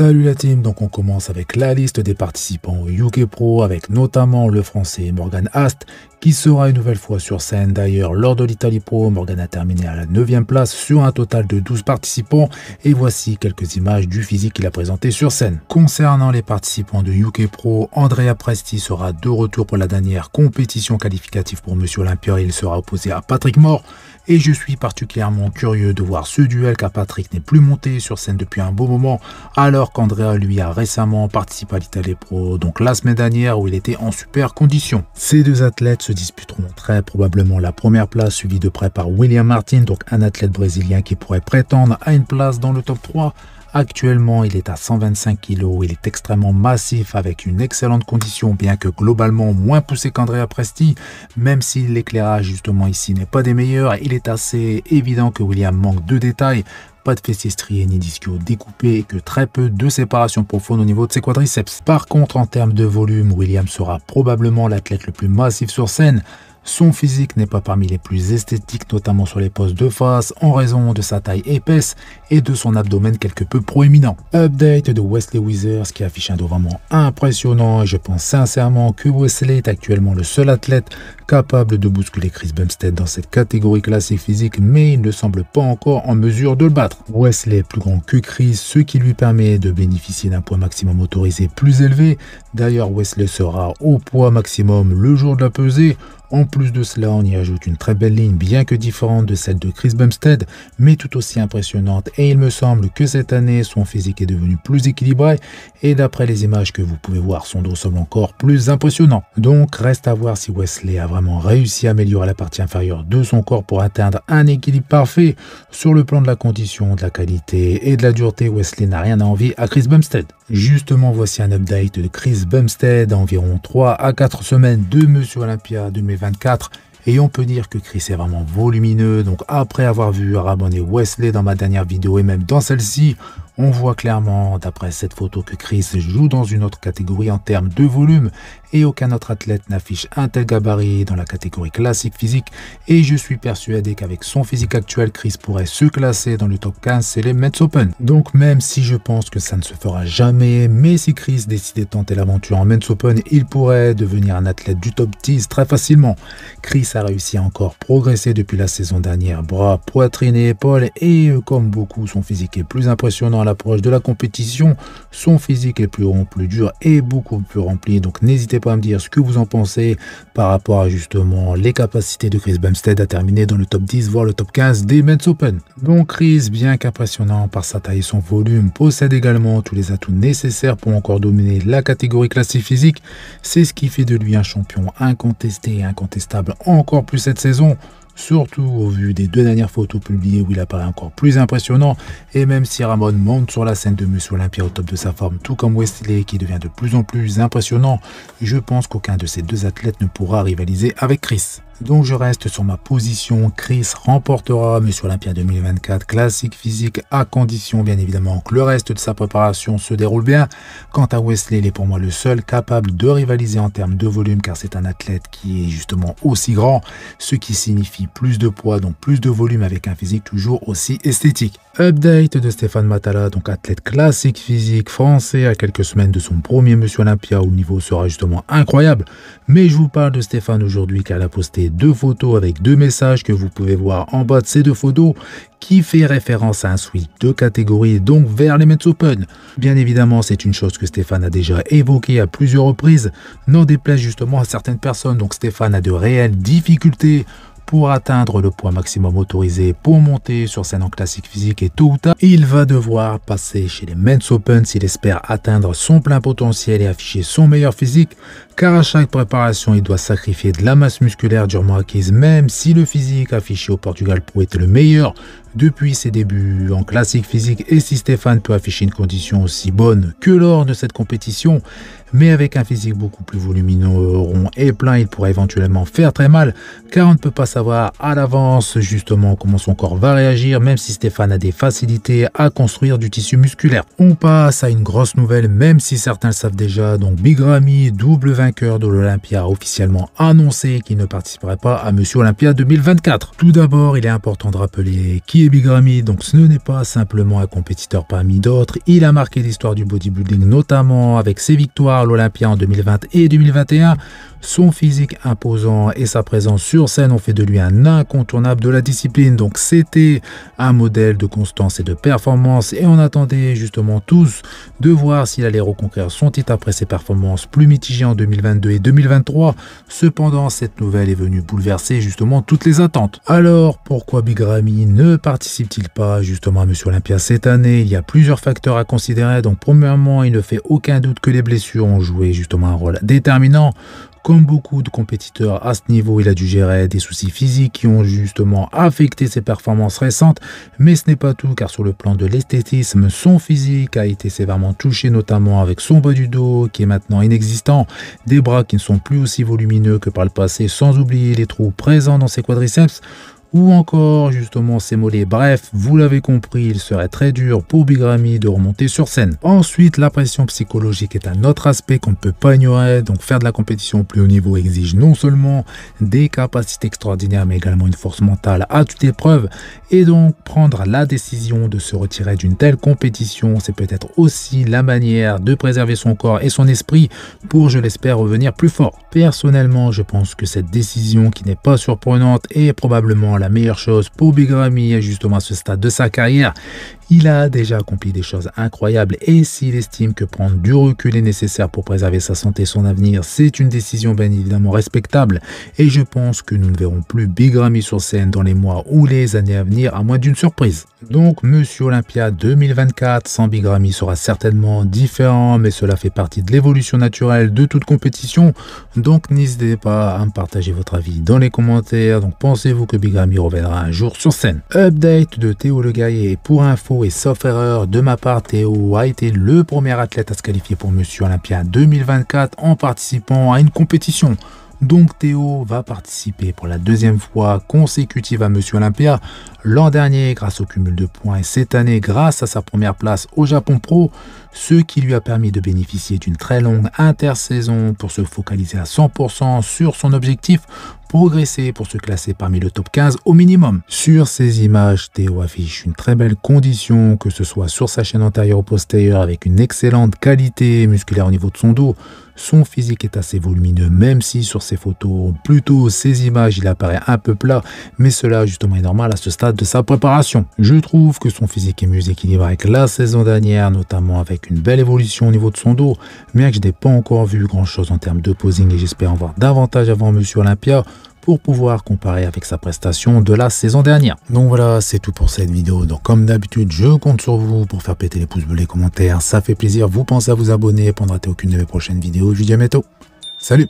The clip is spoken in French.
Salut la team, donc on commence avec la liste des participants au UK Pro avec notamment le français Morgan Ast qui sera une nouvelle fois sur scène d'ailleurs lors de l'Italie Pro. Morgan a terminé à la 9ème place sur un total de 12 participants et voici quelques images du physique qu'il a présenté sur scène. Concernant les participants de UK Pro, Andrea Presti sera de retour pour la dernière compétition qualificative pour Monsieur Olympia, il sera opposé à Patrick Moore et je suis particulièrement curieux de voir ce duel car Patrick n'est plus monté sur scène depuis un beau moment alors qu'Andrea lui a récemment participé à l'Italie Pro, donc la semaine dernière où il était en super condition. Ces deux athlètes se disputeront très probablement la première place suivie de près par William Martin, donc un athlète brésilien qui pourrait prétendre à une place dans le top 3 Actuellement, il est à 125 kg, il est extrêmement massif avec une excellente condition, bien que globalement moins poussé qu'Andrea Presti, même si l'éclairage justement ici n'est pas des meilleurs, il est assez évident que William manque de détails, pas de striés ni d'ischio découpés et que très peu de séparations profondes au niveau de ses quadriceps. Par contre, en termes de volume, William sera probablement l'athlète le plus massif sur scène, son physique n'est pas parmi les plus esthétiques, notamment sur les postes de face, en raison de sa taille épaisse et de son abdomen quelque peu proéminent. Update de Wesley Withers qui affiche un dos vraiment impressionnant et je pense sincèrement que Wesley est actuellement le seul athlète capable de bousculer Chris Bumstead dans cette catégorie classique physique, mais il ne semble pas encore en mesure de le battre. Wesley est plus grand que Chris, ce qui lui permet de bénéficier d'un poids maximum autorisé plus élevé. D'ailleurs, Wesley sera au poids maximum le jour de la pesée. En plus de cela, on y ajoute une très belle ligne, bien que différente de celle de Chris Bumstead, mais tout aussi impressionnante. Et il me semble que cette année, son physique est devenu plus équilibré. Et d'après les images que vous pouvez voir, son dos semble encore plus impressionnant. Donc, reste à voir si Wesley a vraiment réussi à améliorer la partie inférieure de son corps pour atteindre un équilibre parfait sur le plan de la condition, de la qualité et de la dureté. Wesley n'a rien à envier à Chris Bumstead. Justement, voici un update de Chris Bumstead, environ 3 à 4 semaines de Monsieur Olympia 2024. Et on peut dire que Chris est vraiment volumineux, donc après avoir vu à Wesley dans ma dernière vidéo et même dans celle-ci, on voit clairement, d'après cette photo, que Chris joue dans une autre catégorie en termes de volume et aucun autre athlète n'affiche un tel gabarit dans la catégorie classique physique et je suis persuadé qu'avec son physique actuel, Chris pourrait se classer dans le top 15 c'est les Mets Open. Donc même si je pense que ça ne se fera jamais, mais si Chris décidait de tenter l'aventure en Mets Open, il pourrait devenir un athlète du top 10 très facilement. Chris a réussi à encore progresser depuis la saison dernière, bras, poitrine et épaules et comme beaucoup son physique est plus impressionnant approche de la compétition. Son physique est plus rond, plus dur et beaucoup plus rempli. Donc n'hésitez pas à me dire ce que vous en pensez par rapport à justement les capacités de Chris Bumstead à terminer dans le top 10 voire le top 15 des Men's Open. Donc Chris, bien qu'impressionnant par sa taille et son volume, possède également tous les atouts nécessaires pour encore dominer la catégorie classique physique. C'est ce qui fait de lui un champion incontesté et incontestable encore plus cette saison surtout au vu des deux dernières photos publiées où il apparaît encore plus impressionnant. Et même si Ramon monte sur la scène de monsieur Olympia au top de sa forme, tout comme Wesley qui devient de plus en plus impressionnant, je pense qu'aucun de ces deux athlètes ne pourra rivaliser avec Chris. Donc je reste sur ma position. Chris remportera Monsieur Olympia 2024 classique physique à condition bien évidemment que le reste de sa préparation se déroule bien. Quant à Wesley, il est pour moi le seul capable de rivaliser en termes de volume car c'est un athlète qui est justement aussi grand, ce qui signifie plus de poids, donc plus de volume avec un physique toujours aussi esthétique. Update de Stéphane Matala, donc athlète classique physique français à quelques semaines de son premier Monsieur Olympia où le niveau sera justement incroyable. Mais je vous parle de Stéphane aujourd'hui car elle a posté deux photos avec deux messages que vous pouvez voir en bas de ces deux photos qui fait référence à un switch de catégorie donc vers les Mets Open. Bien évidemment, c'est une chose que Stéphane a déjà évoquée à plusieurs reprises, n'en déplaise justement à certaines personnes. Donc Stéphane a de réelles difficultés pour atteindre le point maximum autorisé pour monter sur scène en classique physique et tout ou il va devoir passer chez les Men's Open s'il espère atteindre son plein potentiel et afficher son meilleur physique, car à chaque préparation, il doit sacrifier de la masse musculaire durement acquise, même si le physique affiché au Portugal pourrait être le meilleur depuis ses débuts en classique physique et si Stéphane peut afficher une condition aussi bonne que lors de cette compétition, mais avec un physique beaucoup plus volumineux, rond et plein, il pourrait éventuellement faire très mal car on ne peut pas savoir à l'avance justement comment son corps va réagir même si Stéphane a des facilités à construire du tissu musculaire. On passe à une grosse nouvelle même si certains le savent déjà, donc bigrami double vainqueur de l'Olympia a officiellement annoncé qu'il ne participerait pas à Monsieur Olympia 2024. Tout d'abord, il est important de rappeler qui est Bigrami, donc ce n'est pas simplement un compétiteur parmi d'autres, il a marqué l'histoire du bodybuilding notamment avec ses victoires à l'Olympia en 2020 et 2021, son physique imposant et sa présence sur scène ont fait de lui un incontournable de la discipline. Donc c'était un modèle de constance et de performance et on attendait justement tous de voir s'il allait reconquérir son titre après ses performances plus mitigées en 2022 et 2023. Cependant, cette nouvelle est venue bouleverser justement toutes les attentes. Alors pourquoi Big Ramy ne participe-t-il pas justement à Monsieur Olympia cette année Il y a plusieurs facteurs à considérer. Donc premièrement, il ne fait aucun doute que les blessures ont joué justement un rôle déterminant. Comme beaucoup de compétiteurs à ce niveau, il a dû gérer des soucis physiques qui ont justement affecté ses performances récentes, mais ce n'est pas tout car sur le plan de l'esthétisme, son physique a été sévèrement touché notamment avec son bas du dos qui est maintenant inexistant, des bras qui ne sont plus aussi volumineux que par le passé, sans oublier les trous présents dans ses quadriceps ou encore justement ses mollets. Bref, vous l'avez compris, il serait très dur pour Bigrami de remonter sur scène. Ensuite, la pression psychologique est un autre aspect qu'on ne peut pas ignorer, donc faire de la compétition au plus haut niveau exige non seulement des capacités extraordinaires, mais également une force mentale à toute épreuve, et donc prendre la décision de se retirer d'une telle compétition, c'est peut-être aussi la manière de préserver son corps et son esprit pour, je l'espère, revenir plus fort. Personnellement, je pense que cette décision qui n'est pas surprenante est probablement la meilleure chose pour Bigrami est justement à ce stade de sa carrière. Il a déjà accompli des choses incroyables et s'il estime que prendre du recul est nécessaire pour préserver sa santé et son avenir, c'est une décision bien évidemment respectable. Et je pense que nous ne verrons plus Bigrami sur scène dans les mois ou les années à venir, à moins d'une surprise. Donc, Monsieur Olympia 2024 sans Bigrami sera certainement différent, mais cela fait partie de l'évolution naturelle de toute compétition. Donc, n'hésitez pas à me partager votre avis dans les commentaires. Donc, pensez-vous que Ramy reviendra un jour sur scène. Update de Théo Le Gaillet. Pour info et sauf erreur de ma part, Théo a été le premier athlète à se qualifier pour Monsieur Olympia 2024 en participant à une compétition. Donc Théo va participer pour la deuxième fois consécutive à Monsieur Olympia, l'an dernier grâce au cumul de points et cette année grâce à sa première place au Japon Pro, ce qui lui a permis de bénéficier d'une très longue intersaison pour se focaliser à 100% sur son objectif progresser pour se classer parmi le top 15 au minimum. Sur ces images, Théo affiche une très belle condition, que ce soit sur sa chaîne antérieure ou postérieure, avec une excellente qualité musculaire au niveau de son dos. Son physique est assez volumineux, même si sur ces photos, plutôt ces images, il apparaît un peu plat, mais cela justement est normal à ce stade de sa préparation. Je trouve que son physique est mieux équilibré avec la saison dernière, notamment avec une belle évolution au niveau de son dos, mais que je n'ai pas encore vu grand chose en termes de posing et j'espère en voir davantage avant Monsieur Olympia pour pouvoir comparer avec sa prestation de la saison dernière. Donc voilà, c'est tout pour cette vidéo. Donc comme d'habitude, je compte sur vous pour faire péter les pouces bleus, les commentaires, ça fait plaisir. Vous pensez à vous abonner pour ne rater aucune de mes prochaines vidéos. Je vous dis à bientôt. Salut